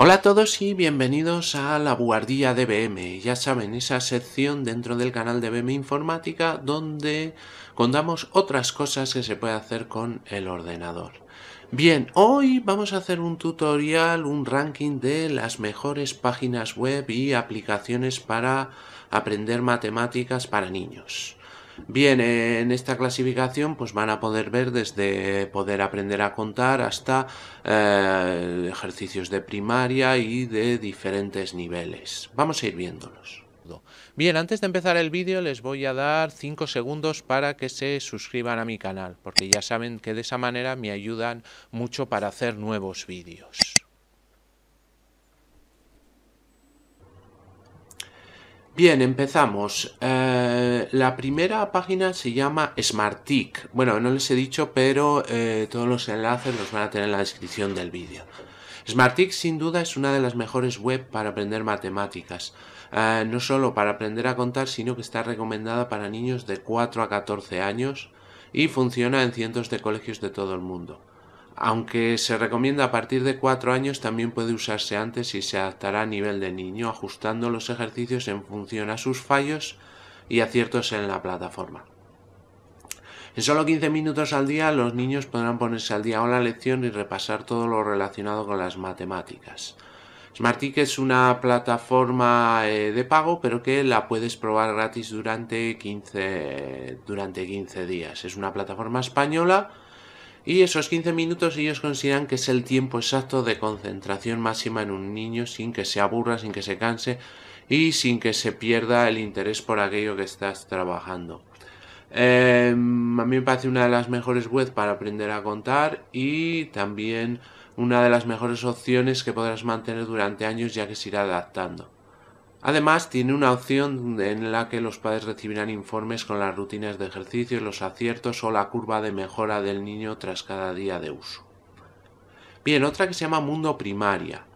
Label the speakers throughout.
Speaker 1: Hola a todos y bienvenidos a la guardia de BM. Ya saben, esa sección dentro del canal de BM Informática donde contamos otras cosas que se puede hacer con el ordenador. Bien, hoy vamos a hacer un tutorial, un ranking de las mejores páginas web y aplicaciones para aprender matemáticas para niños. Bien, en esta clasificación pues van a poder ver desde poder aprender a contar hasta eh, ejercicios de primaria y de diferentes niveles. Vamos a ir viéndolos. Bien, antes de empezar el vídeo les voy a dar 5 segundos para que se suscriban a mi canal, porque ya saben que de esa manera me ayudan mucho para hacer nuevos vídeos. Bien, empezamos. Eh, la primera página se llama Smartick. Bueno, no les he dicho, pero eh, todos los enlaces los van a tener en la descripción del vídeo. Smartick sin duda es una de las mejores web para aprender matemáticas. Eh, no solo para aprender a contar, sino que está recomendada para niños de 4 a 14 años y funciona en cientos de colegios de todo el mundo. Aunque se recomienda a partir de 4 años, también puede usarse antes y se adaptará a nivel de niño, ajustando los ejercicios en función a sus fallos y aciertos en la plataforma. En solo 15 minutos al día los niños podrán ponerse al día la lección y repasar todo lo relacionado con las matemáticas. Smartick es una plataforma eh, de pago, pero que la puedes probar gratis durante 15, durante 15 días. Es una plataforma española y esos 15 minutos ellos consideran que es el tiempo exacto de concentración máxima en un niño sin que se aburra, sin que se canse y sin que se pierda el interés por aquello que estás trabajando. Em, a mí me parece una de las mejores webs para aprender a contar y también una de las mejores opciones que podrás mantener durante años ya que se irá adaptando. Además, tiene una opción en la que los padres recibirán informes con las rutinas de ejercicio los aciertos o la curva de mejora del niño tras cada día de uso. Bien, otra que se llama Mundo Primaria.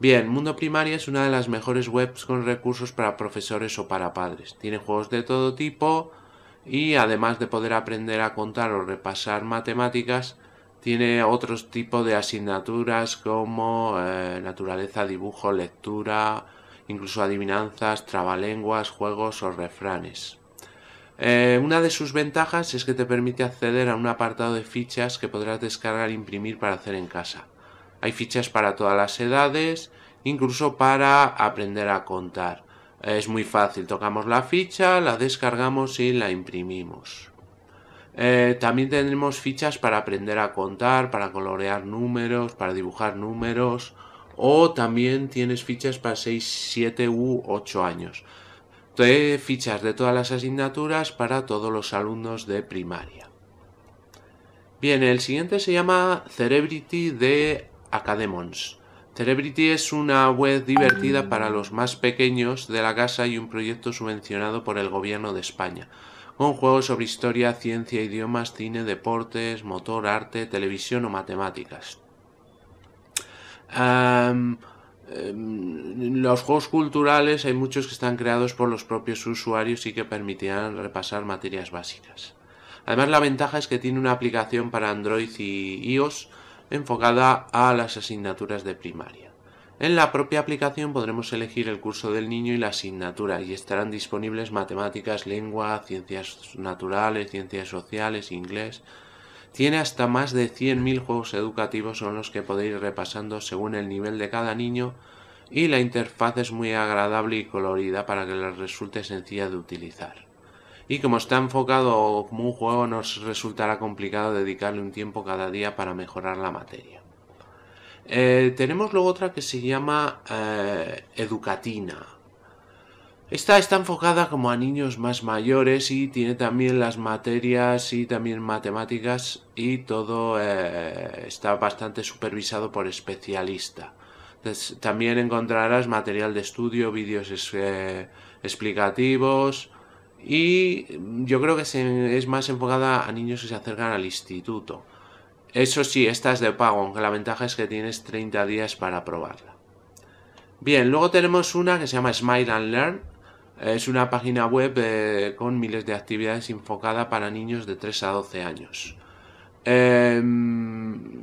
Speaker 1: Bien, Mundo Primaria es una de las mejores webs con recursos para profesores o para padres. Tiene juegos de todo tipo y además de poder aprender a contar o repasar matemáticas, tiene otros tipos de asignaturas como eh, naturaleza, dibujo, lectura, incluso adivinanzas, trabalenguas, juegos o refranes. Eh, una de sus ventajas es que te permite acceder a un apartado de fichas que podrás descargar e imprimir para hacer en casa. Hay fichas para todas las edades, incluso para aprender a contar. Es muy fácil, tocamos la ficha, la descargamos y la imprimimos. Eh, también tenemos fichas para aprender a contar, para colorear números, para dibujar números o también tienes fichas para 6, 7 u 8 años. Te fichas de todas las asignaturas para todos los alumnos de primaria. Bien, el siguiente se llama Cerebrity de Academons. Celebrity es una web divertida para los más pequeños de la casa y un proyecto subvencionado por el gobierno de España, con juegos sobre historia, ciencia, idiomas, cine, deportes, motor, arte, televisión o matemáticas. Em, los juegos culturales hay muchos que están creados por los propios usuarios y que permitirán repasar materias básicas. Además la ventaja es que tiene una aplicación para Android y iOS, enfocada a las asignaturas de primaria. En la propia aplicación podremos elegir el curso del niño y la asignatura y estarán disponibles matemáticas, lengua, ciencias naturales, ciencias sociales, inglés. Tiene hasta más de 100.000 juegos educativos son los que podéis ir repasando según el nivel de cada niño y la interfaz es muy agradable y colorida para que les resulte sencilla de utilizar. Y como está enfocado como un juego, nos resultará complicado dedicarle un tiempo cada día para mejorar la materia. Eh, tenemos luego otra que se llama eh, Educatina. Esta está enfocada como a niños más mayores y tiene también las materias y también matemáticas y todo eh, está bastante supervisado por especialista. también encontrarás material de estudio, vídeos explicativos, y yo creo que es más enfocada a niños que se acercan al instituto. Eso sí, esta es de pago, aunque la ventaja es que tienes 30 días para probarla. Bien, luego tenemos una que se llama Smile and Learn. Es una página web eh, con miles de actividades enfocada para niños de 3 a 12 años. Em,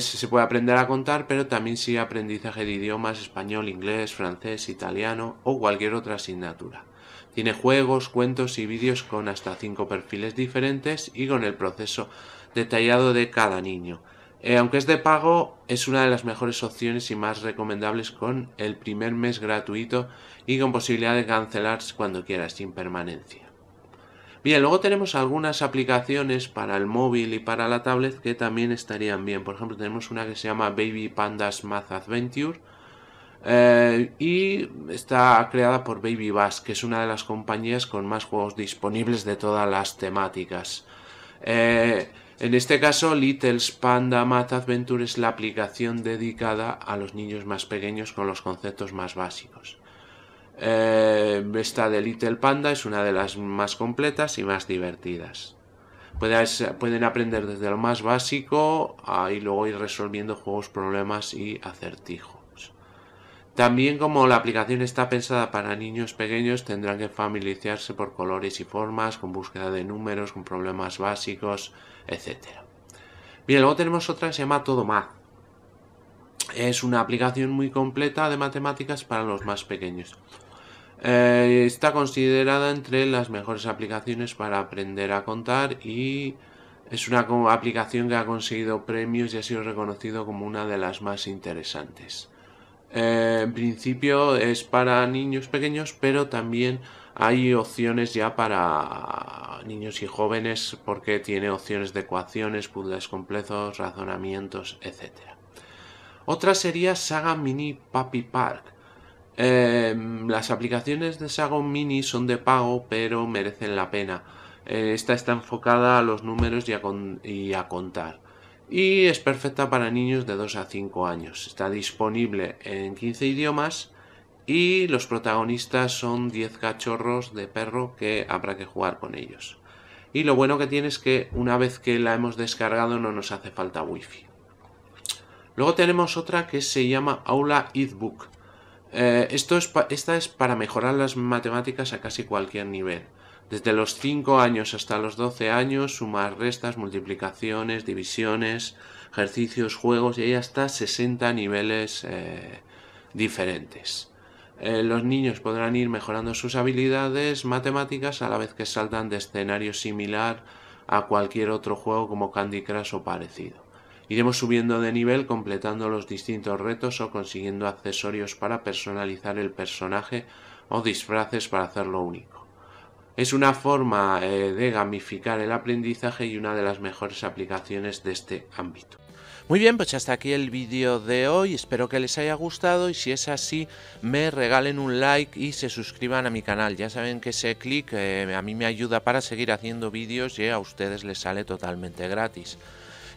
Speaker 1: se puede aprender a contar, pero también sí aprendizaje de idiomas, español, inglés, francés, italiano o cualquier otra asignatura. Tiene juegos, cuentos y vídeos con hasta 5 perfiles diferentes y con el proceso detallado de cada niño. Eh, aunque es de pago, es una de las mejores opciones y más recomendables con el primer mes gratuito y con posibilidad de cancelar cuando quieras, sin permanencia. Bien, luego tenemos algunas aplicaciones para el móvil y para la tablet que también estarían bien. Por ejemplo, tenemos una que se llama Baby Pandas Math Adventure, eh, y está creada por Baby Bass, que es una de las compañías con más juegos disponibles de todas las temáticas. Eh, en este caso, Little Panda Math Adventure es la aplicación dedicada a los niños más pequeños con los conceptos más básicos. Eh, esta de Little Panda es una de las más completas y más divertidas. pueden aprender desde lo más básico y luego ir resolviendo juegos, problemas y acertijos. También como la aplicación está pensada para niños pequeños, tendrán que familiarizarse por colores y formas, con búsqueda de números, con problemas básicos, etc. Bien, luego tenemos otra que se llama Todo Math. Es una aplicación muy completa de matemáticas para los más pequeños. Eh, está considerada entre las mejores aplicaciones para aprender a contar y es una aplicación que ha conseguido premios y ha sido reconocido como una de las más interesantes. Eh, en principio es para niños pequeños, pero también hay opciones ya para niños y jóvenes porque tiene opciones de ecuaciones, puzzles complejos, razonamientos, etc. Otra sería Saga Mini Puppy Park. Em, las aplicaciones de Saga Mini son de pago pero merecen la pena. Eh, esta está enfocada a los números y a contar y es perfecta para niños de 2 a 5 años. Está disponible en 15 idiomas y los protagonistas son 10 cachorros de perro que habrá que jugar con ellos. Y lo bueno que tiene es que una vez que la hemos descargado no nos hace falta wifi. Luego tenemos otra que se llama Aula Eatbook. Eh, esto esta es para mejorar las matemáticas a casi cualquier nivel. Desde los 5 años hasta los 12 años, sumas, restas, multiplicaciones, divisiones, ejercicios, juegos y hay hasta 60 niveles eh, diferentes. Eh, los niños podrán ir mejorando sus habilidades matemáticas a la vez que saltan de escenario similar a cualquier otro juego como Candy Crush o parecido. Iremos subiendo de nivel completando los distintos retos o consiguiendo accesorios para personalizar el personaje o disfraces para hacerlo único. Es una forma eh, de gamificar el aprendizaje y una de las mejores aplicaciones de este ámbito. Muy bien, pues hasta aquí el vídeo de hoy, espero que les haya gustado y si es así me regalen un like y se suscriban a mi canal, ya saben que ese clic eh, a mí me ayuda para seguir haciendo vídeos y a ustedes les sale totalmente gratis.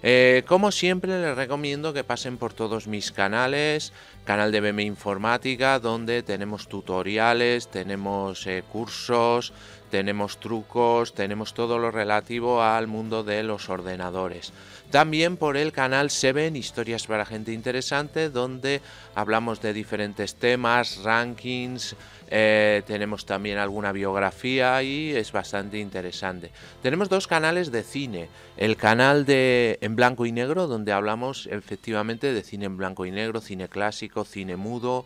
Speaker 1: Eh, como siempre les recomiendo que pasen por todos mis canales, canal de BM Informática donde tenemos tutoriales, tenemos cursos, tenemos trucos, tenemos todo lo relativo al mundo de los ordenadores. También por el canal ven Historias para Gente Interesante, donde hablamos de diferentes temas, rankings, eh, tenemos también alguna biografía y es bastante interesante. Tenemos dos canales de cine, el canal de En Blanco y Negro, donde hablamos efectivamente de cine en blanco y negro, cine clásico, cine mudo,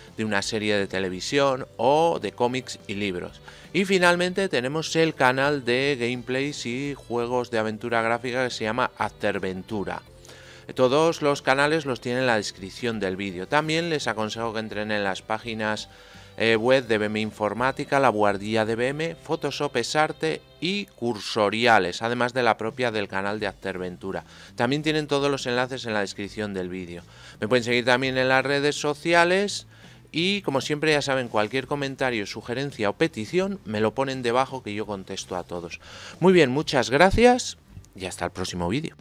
Speaker 1: de una serie de televisión o de cómics y libros. Y finalmente tenemos el canal de gameplays y juegos de aventura gráfica que se llama Afterventura. Todos los canales los tienen en la descripción del vídeo. También les aconsejo que entren en las páginas eh, web de BM Informática, La Guardia de BM, Photoshop arte y Cursoriales, además de la propia del canal de Afterventura. También tienen todos los enlaces en la descripción del vídeo. Me pueden seguir también en las redes sociales y como siempre ya saben, cualquier comentario, sugerencia o petición me lo ponen debajo que yo contesto a todos. Muy bien, muchas gracias y hasta el próximo vídeo.